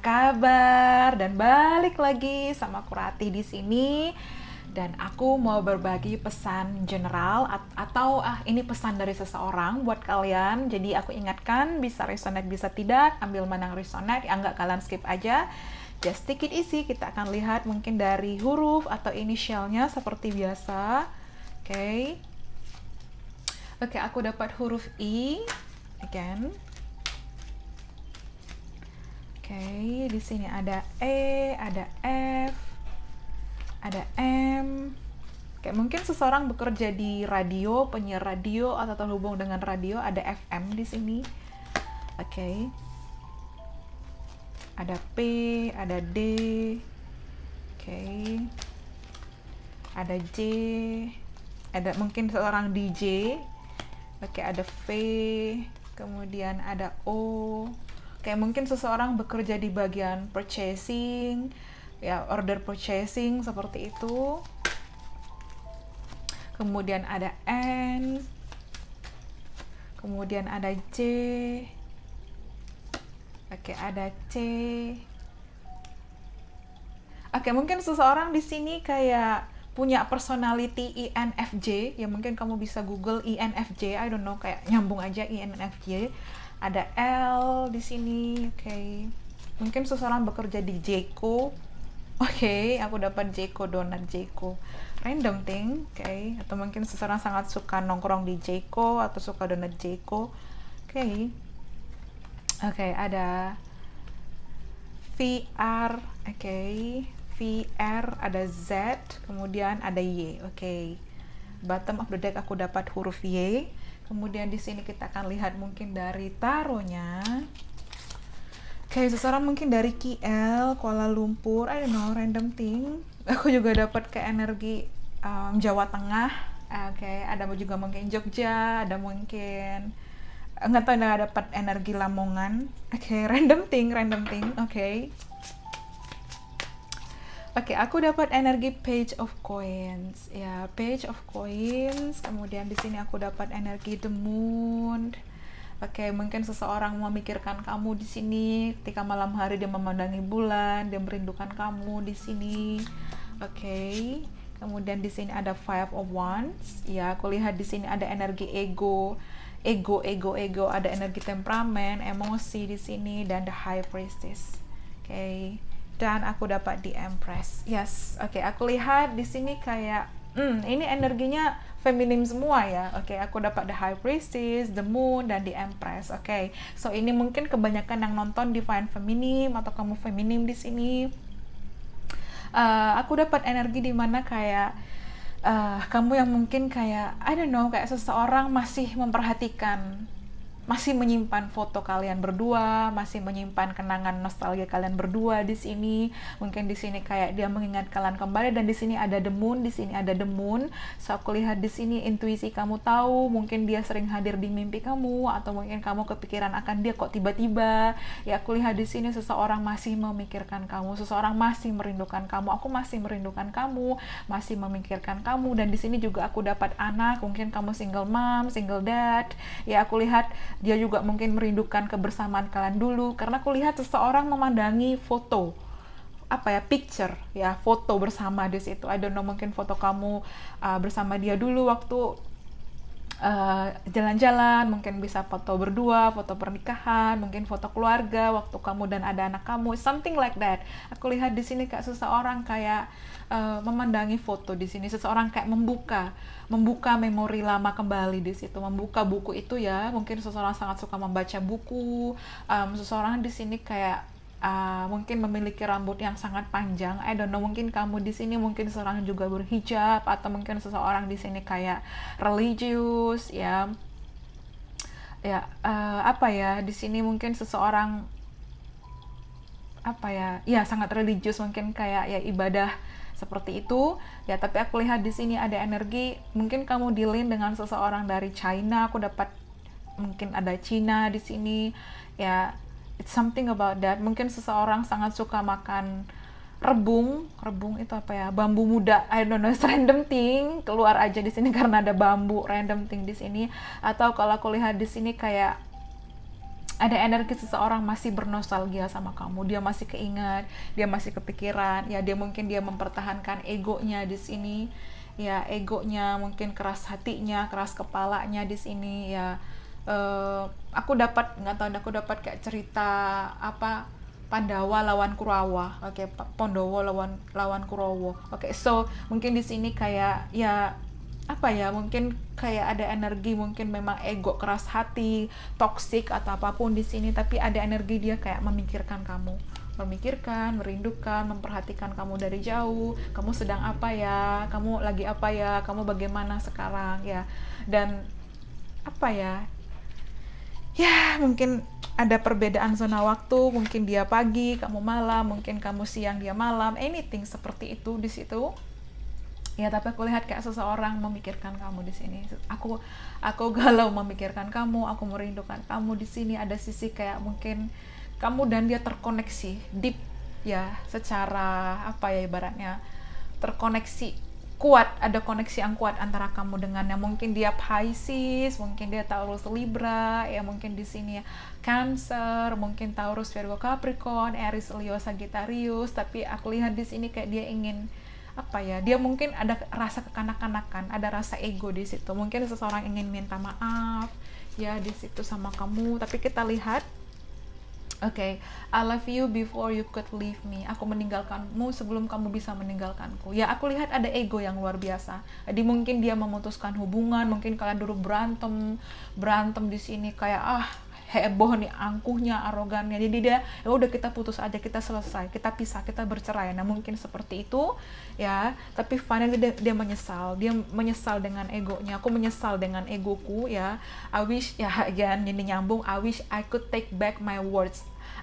kabar? Dan balik lagi sama Kurati di sini. Dan aku mau berbagi pesan general atau ah ini pesan dari seseorang buat kalian. Jadi aku ingatkan bisa resonate bisa tidak, ambil menang resonate, ya nggak kalian skip aja. Just take it easy, kita akan lihat mungkin dari huruf atau inisialnya seperti biasa. Oke. Okay. Oke, okay, aku dapat huruf I again okay, di sini ada E, ada F, ada M. Oke, mungkin seseorang bekerja di radio, penyiar radio atau terhubung dengan radio, ada FM di sini. Oke. Okay. Ada P, ada D. Oke. Okay. Ada J. Ada mungkin seorang DJ. Oke, ada V, kemudian ada O kayak mungkin seseorang bekerja di bagian purchasing ya order purchasing seperti itu kemudian ada N kemudian ada C oke ada C oke mungkin seseorang di sini kayak punya personality INFJ ya mungkin kamu bisa google INFJ I don't know kayak nyambung aja INFJ ada L di sini oke okay. mungkin seseorang bekerja di Jeko oke okay, aku dapat Jeko donat Jeko random thing oke okay. atau mungkin seseorang sangat suka nongkrong di Jeko atau suka donat Jeko oke okay. oke okay, ada VR oke okay. VR ada Z kemudian ada Y oke okay. bottom of the deck aku dapat huruf Y Kemudian di sini kita akan lihat mungkin dari taronya. Oke, okay, seseorang mungkin dari KL, Kuala Lumpur, I don't know, random thing. Aku juga dapat ke energi um, Jawa Tengah. Oke, okay, ada juga mungkin Jogja, ada mungkin eh, nggak tahu ada dapat energi Lamongan. Oke, okay, random thing, random thing. Oke. Okay. Oke, okay, aku dapat energi Page of Coins. Ya, Page of Coins. Kemudian di sini aku dapat energi The Moon. Oke, okay, mungkin seseorang memikirkan kamu di sini ketika malam hari dia memandangi bulan, dia merindukan kamu di sini. Oke. Okay. Kemudian di sini ada Five of Wands. Ya, aku lihat di sini ada energi ego, ego, ego, ego, ada energi temperamen, emosi di sini dan the High Priestess. Oke. Okay dan aku dapat di Empress. Yes, oke. Okay, aku lihat di sini kayak, hmm, ini energinya feminim semua ya. Oke, okay, aku dapat the High Priestess, the Moon, dan di Empress. Oke, okay. so ini mungkin kebanyakan yang nonton Divine Feminim atau kamu feminim di sini. Uh, aku dapat energi di mana kayak uh, kamu yang mungkin kayak I don't know kayak seseorang masih memperhatikan masih menyimpan foto kalian berdua, masih menyimpan kenangan nostalgia kalian berdua di sini. Mungkin di sini kayak dia mengingat kalian kembali dan di sini ada the moon, di sini ada the moon. So aku lihat di sini intuisi kamu tahu, mungkin dia sering hadir di mimpi kamu atau mungkin kamu kepikiran akan dia kok tiba-tiba. Ya aku lihat di sini seseorang masih memikirkan kamu, seseorang masih merindukan kamu. Aku masih merindukan kamu, masih memikirkan kamu dan di sini juga aku dapat anak, mungkin kamu single mom, single dad. Ya aku lihat dia juga mungkin merindukan kebersamaan kalian dulu karena aku lihat seseorang memandangi foto apa ya picture ya foto bersama di itu I don't know mungkin foto kamu uh, bersama dia dulu waktu Eh, jalan-jalan, uh, mungkin bisa foto berdua, foto pernikahan, mungkin foto keluarga waktu kamu dan ada anak kamu, something like that. Aku lihat di sini kayak seseorang kayak uh, memandangi foto di sini, seseorang kayak membuka, membuka memori lama kembali di situ, membuka buku itu ya. Mungkin seseorang sangat suka membaca buku, um, seseorang di sini kayak uh, mungkin memiliki rambut yang sangat panjang. I don't know, mungkin kamu di sini mungkin seorang juga berhijab atau mungkin seseorang di sini kayak religius ya. Ya, uh, apa ya? Di sini mungkin seseorang apa ya? Ya, sangat religius mungkin kayak ya ibadah seperti itu ya tapi aku lihat di sini ada energi mungkin kamu dilin dengan seseorang dari China aku dapat mungkin ada Cina di sini ya it's something about that mungkin seseorang sangat suka makan rebung rebung itu apa ya bambu muda I don't know it's random thing keluar aja di sini karena ada bambu random thing di sini atau kalau aku lihat di sini kayak ada energi seseorang masih bernostalgia sama kamu dia masih keingat, dia masih kepikiran ya dia mungkin dia mempertahankan egonya di sini ya egonya mungkin keras hatinya keras kepalanya di sini ya Eh, aku dapat nggak tahu aku dapat kayak cerita apa Pandawa lawan Kurawa, oke okay, Pondowo lawan lawan Kurowo, oke okay, so mungkin di sini kayak ya apa ya mungkin kayak ada energi mungkin memang ego keras hati toksik atau apapun di sini tapi ada energi dia kayak memikirkan kamu memikirkan merindukan memperhatikan kamu dari jauh kamu sedang apa ya kamu lagi apa ya kamu bagaimana sekarang ya dan apa ya ya mungkin ada perbedaan zona waktu, mungkin dia pagi, kamu malam, mungkin kamu siang, dia malam, anything seperti itu di situ. Ya, tapi aku lihat kayak seseorang memikirkan kamu di sini. Aku aku galau memikirkan kamu, aku merindukan kamu di sini. Ada sisi kayak mungkin kamu dan dia terkoneksi deep ya, secara apa ya ibaratnya terkoneksi kuat ada koneksi yang kuat antara kamu dengan yang mungkin dia Pisces, mungkin dia Taurus Libra, ya mungkin di sini ya Cancer, mungkin Taurus Virgo Capricorn, Aries Leo Sagittarius, tapi aku lihat di sini kayak dia ingin apa ya? Dia mungkin ada rasa kekanak-kanakan, ada rasa ego di situ. Mungkin seseorang ingin minta maaf ya di situ sama kamu, tapi kita lihat Oke, okay. I love you before you could leave me. Aku meninggalkanmu sebelum kamu bisa meninggalkanku. Ya, aku lihat ada ego yang luar biasa. Jadi mungkin dia memutuskan hubungan, mungkin kalian dulu berantem, berantem di sini kayak ah heboh nih angkuhnya, arogannya. Jadi dia ya udah kita putus aja, kita selesai, kita pisah, kita bercerai. Nah, mungkin seperti itu ya. Tapi finally dia, dia menyesal. Dia menyesal dengan egonya. Aku menyesal dengan egoku ya. I wish ya again ini nyambung. I wish I could take back my words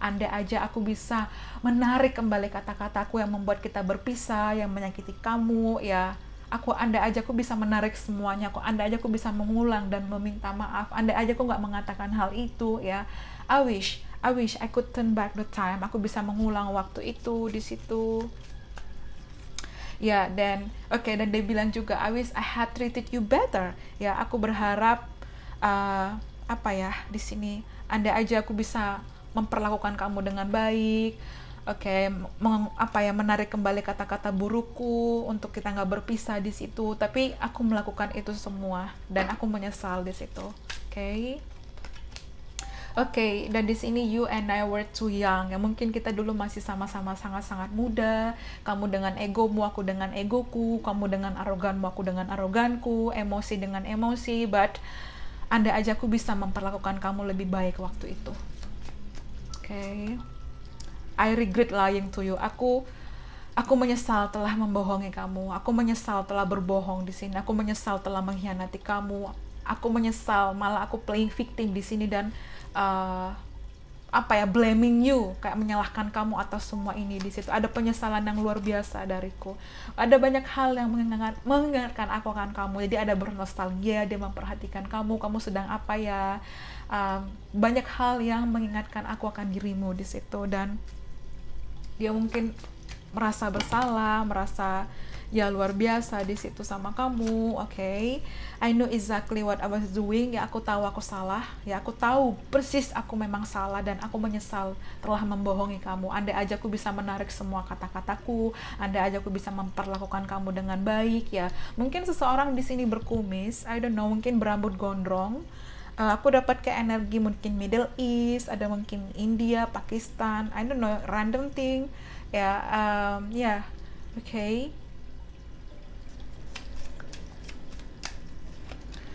anda aja aku bisa menarik kembali kata-kataku yang membuat kita berpisah, yang menyakiti kamu, ya aku anda aja aku bisa menarik semuanya aku anda aja aku bisa mengulang dan meminta maaf anda aja aku nggak mengatakan hal itu ya I wish I wish I could turn back the time aku bisa mengulang waktu itu di situ ya yeah, dan oke okay, dan dia bilang juga I wish I had treated you better ya yeah, aku berharap uh, apa ya di sini anda aja aku bisa memperlakukan kamu dengan baik oke okay, apa ya menarik kembali kata-kata buruku untuk kita nggak berpisah di situ tapi aku melakukan itu semua dan aku menyesal di situ oke okay? Oke, okay, dan di sini you and I were too young. Ya mungkin kita dulu masih sama-sama sangat-sangat muda. Kamu dengan egomu, aku dengan egoku. Kamu dengan aroganmu, aku dengan aroganku. Emosi dengan emosi. But anda aja aku bisa memperlakukan kamu lebih baik waktu itu okay. I regret lying to you. Aku Aku menyesal telah membohongi kamu. Aku menyesal telah berbohong di sini. Aku menyesal telah mengkhianati kamu. Aku menyesal malah aku playing victim di sini dan uh, apa ya blaming you kayak menyalahkan kamu atas semua ini di situ ada penyesalan yang luar biasa dariku ada banyak hal yang mengingatkan mengingatkan aku akan kamu jadi ada bernostalgia dia memperhatikan kamu kamu sedang apa ya um, banyak hal yang mengingatkan aku akan dirimu di situ dan dia mungkin merasa bersalah merasa ya luar biasa di situ sama kamu oke okay? I know exactly what I was doing ya aku tahu aku salah ya aku tahu persis aku memang salah dan aku menyesal telah membohongi kamu andai aja aku bisa menarik semua kata-kataku andai aja aku bisa memperlakukan kamu dengan baik ya mungkin seseorang di sini berkumis I don't know mungkin berambut gondrong Uh, aku dapat ke energi mungkin Middle East, ada mungkin India, Pakistan, I don't know, random thing, ya, yeah, um, ya, yeah. oke, okay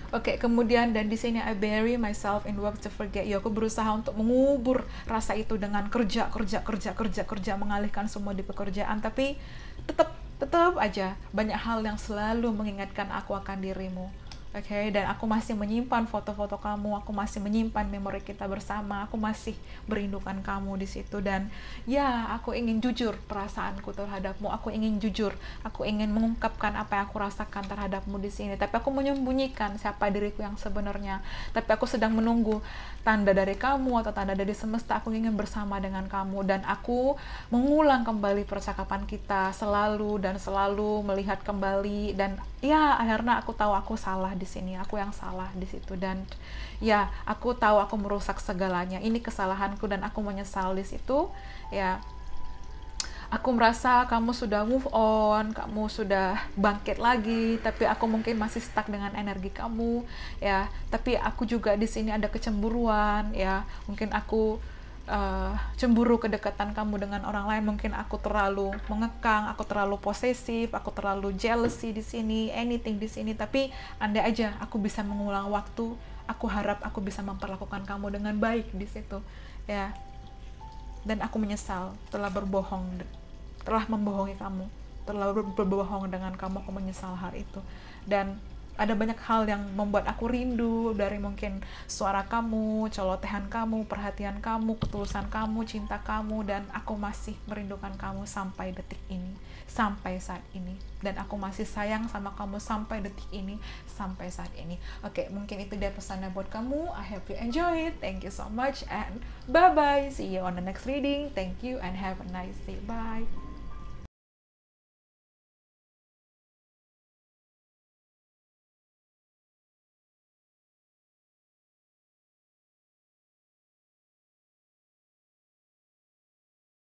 Oke, okay, kemudian dan di sini I bury myself in work to forget you. Ya, aku berusaha untuk mengubur rasa itu dengan kerja, kerja, kerja, kerja, kerja mengalihkan semua di pekerjaan, tapi tetap tetap aja banyak hal yang selalu mengingatkan aku akan dirimu. Oke, okay, dan aku masih menyimpan foto-foto kamu, aku masih menyimpan memori kita bersama, aku masih merindukan kamu di situ dan ya, aku ingin jujur perasaanku terhadapmu, aku ingin jujur, aku ingin mengungkapkan apa yang aku rasakan terhadapmu di sini, tapi aku menyembunyikan siapa diriku yang sebenarnya. Tapi aku sedang menunggu tanda dari kamu atau tanda dari semesta, aku ingin bersama dengan kamu dan aku mengulang kembali percakapan kita selalu dan selalu melihat kembali dan ya, akhirnya aku tahu aku salah di sini, aku yang salah di situ dan ya aku tahu aku merusak segalanya. Ini kesalahanku dan aku menyesal di situ. Ya aku merasa kamu sudah move on, kamu sudah bangkit lagi, tapi aku mungkin masih stuck dengan energi kamu, ya. Tapi aku juga di sini ada kecemburuan, ya. Mungkin aku uh, cemburu kedekatan kamu dengan orang lain mungkin aku terlalu mengekang aku terlalu posesif aku terlalu jealousy di sini anything di sini tapi anda aja aku bisa mengulang waktu aku harap aku bisa memperlakukan kamu dengan baik di situ ya dan aku menyesal telah berbohong telah membohongi kamu telah berbohong dengan kamu aku menyesal hal itu dan ada banyak hal yang membuat aku rindu dari mungkin suara kamu, celotehan kamu, perhatian kamu, ketulusan kamu, cinta kamu dan aku masih merindukan kamu sampai detik ini, sampai saat ini dan aku masih sayang sama kamu sampai detik ini, sampai saat ini. Oke, mungkin itu dia pesannya buat kamu. I hope you enjoy it. Thank you so much and bye bye. See you on the next reading. Thank you and have a nice day. Bye.